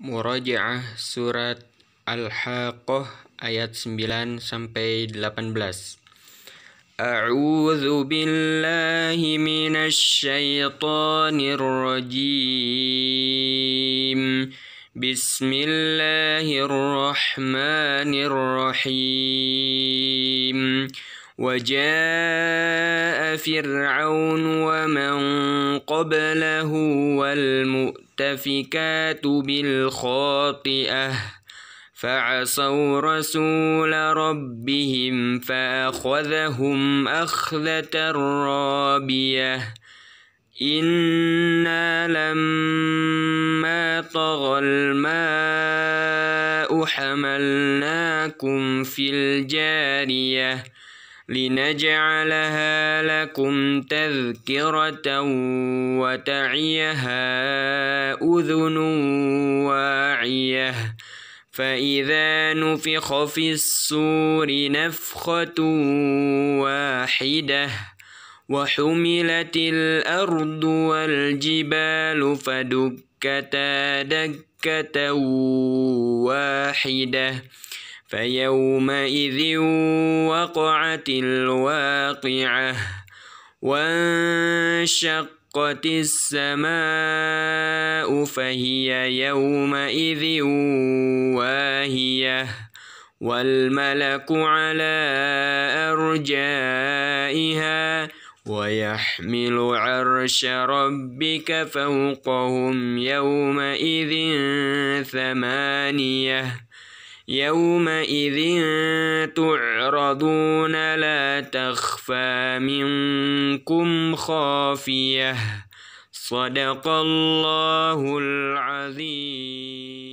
Murajaah surat Al-Haqqah ayat 9 sampai 18. A'udzu billahi minasy syaithanir rajim. Bismillahirrahmanirrahim. وجاء فرعون ومن قبله والمؤتفكات بالخاطئه فعصوا رسول ربهم فاخذهم اخذه رابيه إنا لما طغى الماء حملناكم في الجارية لنجعلها لكم تذكرة وتعيها أذن واعية فإذا نفخ في السور نفخة واحدة وحملت الأرض والجبال فدكتا دكة واحدة فيومئذ وقعت الواقعة وانشقت السماء فهي يومئذ واهية والملك على أرجائها ويحمل عرش ربك فوقهم يومئذ ثمانيه يومئذ تعرضون لا تخفى منكم خافيه صدق الله العظيم